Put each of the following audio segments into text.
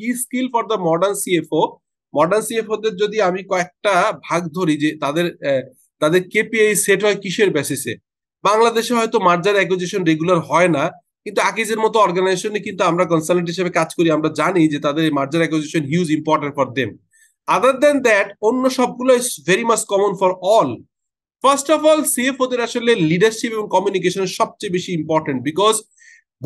কি skill for the modern CFO modern CFO দের যদি আমি কয়েকটা ভাগ ধরি যে তাদের তাদের কেপিআই সেট হয় কিসের বেসিসে বাংলাদেশে হয়তো মার্জার অ্যাকুজিশন রেগুলার হয় না কিন্তু আকিজের মতো অর্গানাইজেশনে কিন্তু আমরা কনসালটেন্ট হিসেবে কাজ করি আমরা জানি যে তাদের merger acquisition huge important for them other than that অন্য সবগুলো is very mass common for all first of all সিএফ ওদের আসলে লিডারশিপ এবং কমিউনিকেশন সবচেয়ে বেশি ইম্পর্টেন্ট বিকজ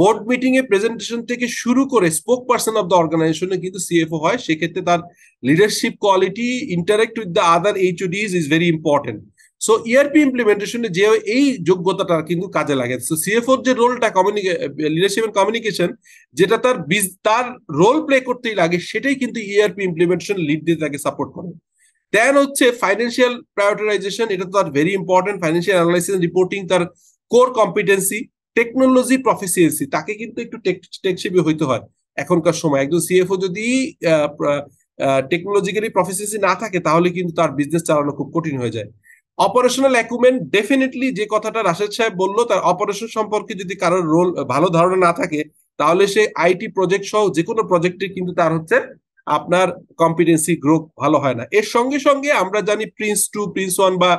বোর্ড মিটিং এ প্রেজেন্টেশন থেকে শুরু করে স্পোক পার্সন অফ দ্য অর্গানাইজেশনে কিন্তু সিএফও হয় সেক্ষেত্রে তার leadership quality interact with the other HODs is very important so ERP ইমপ্লিমেন্টেশনে যে এই যোগ্যতাটা কিন্তু কাজে লাগে সো সিএফওর যে রোলটা কমিউনিকে লিডারশিপ এন্ড কমিউনিকেশন যেটা তার তার রোল প্লে করতেই লাগে সেটাই কিন্তু ইআরপি ইমপ্লিমেন্টেশন লিড দিয়ে তাকে সাপোর্ট করে দেন হচ্ছে ফাইন্যান্সিয়াল প্রায়োরিটাইজেশন এটা তো তার very important financial analysis reporting তার কোর কম্পিটেন্সি টেকনোলজি প্রফিসিয়েন্সি তাকে কিন্তু একটু টেকসেবি হইতে হয় এখনকার সময় একজন সিএফও যদি টেকনোলজিক্যালি প্রফিসিয়েন্সি না থাকে তাহলে কিন্তু তার বিজনেস চালানো খুব কঠিন হয়ে যায় অপারেশনাল অ্যাকুমেন্ট ডেফিনেটলি যে কথাটা রাশেদ সাহেব বলল তার অপারেশন সম্পর্কে যদি কারোর রোল ভালো ধারণা না থাকে তাহলে সে আইটি প্রজেক্ট সহ যে কোনো প্রজেক্টে কিন্তু তার হচ্ছে আপনার কম্পিটেন্সি গ্রো ভালো হয় না এর সঙ্গে সঙ্গে আমরা জানি প্রিন্স টু প্রিন্স ওয়ান বা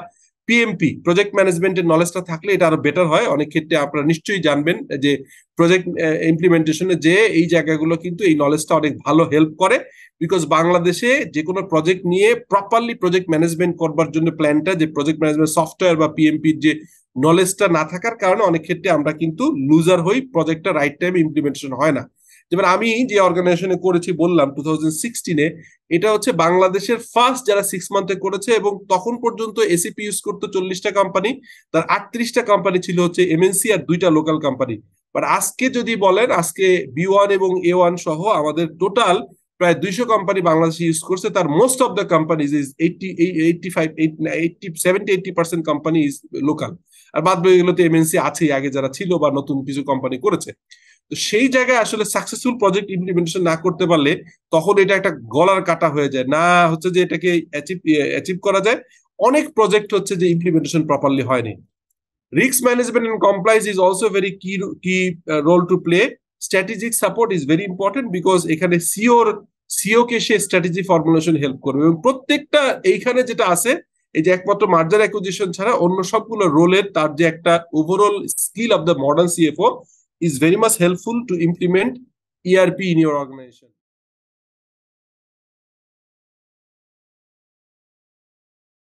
পিএমপি প্রজেক্ট ম্যানেজমেন্টের নলেজটা থাকলে এটা আরো বেটার হয় অনেক ক্ষেত্রে আপনারা নিশ্চয়ই জানবেন যে প্রজেক্ট ইমপ্লিমেন্টেশনে যে এই জায়গাগুলো কিন্তু এই নলেজটা অনেক ভালো হেল্প করে বিকজ বাংলাদেশে যে কোনো প্রজেক্ট নিয়ে প্রপারলি প্রজেক্ট ম্যানেজমেন্ট করবার জন্য প্ল্যানটা যে প্রজেক্ট ম্যানেজমেন্ট সফটওয়্যার বা পিএমপির যে নলেজটা না থাকার কারণে অনেক ক্ষেত্রে আমরা কিন্তু লুজার হই প্রজেক্টটা রাইট টাইম ইমপ্লিমেন্টেশন হয় না যেমন আমি যে অর্গানাইজেশনে করেছি বললাম টু থাউজেন্ড সিক্সটিনে এটা হচ্ছে বাংলাদেশের ফার্স্ট যারা সিক্স মান্থে করেছে এবং তখন পর্যন্ত এসিপি ইউজ করতো চল্লিশটা কোম্পানি তার আটত্রিশটা কোম্পানি ছিল হচ্ছে এমএনসি আর দুইটা লোকাল কোম্পানি বাট আজকে যদি বলেন আজকে বি ওয়ান এবং এ ওয়ান সহ আমাদের টোটাল প্রায় দুইশো কোম্পানি বাংলাদেশে ইউজ করছে তার most of the companies is eighty eighty five eighty seventy eighty percent company is local আর বাদ বাকি এমএনসি আছেই আগে যারা ছিল বা নতুন কিছু কোম্পানি করেছে তো সেই জায়গায় আসলে সাকসেসফুল প্রজেক্ট ইমপ্লিমেন্টেশন না করতে পারলে তখন এটা একটা গলার কাটা হয়ে যায় না হচ্ছে যে এটাকে অ্যাচিভ অ্যাচিভ করা যায় অনেক প্রজেক্ট হচ্ছে যে ইমপ্লিমেন্টেশন প্রপারলি হয়নি risk management and compliance is also very key key role to play strategic support is very important because এখানে সিওর সিও কে সে স্ট্র্যাটেজি ফর্মুলেশন হেল্প করবে এবং প্রত্যেকটা এইখানে যেটা আছে এই যে একমাত্র মার্জার অ্যাকুজিশন ছাড়া অন্য সবগুলো রোলের তার যে একটা overall skill of the modern CFO is very much helpful to implement ERP in your organization.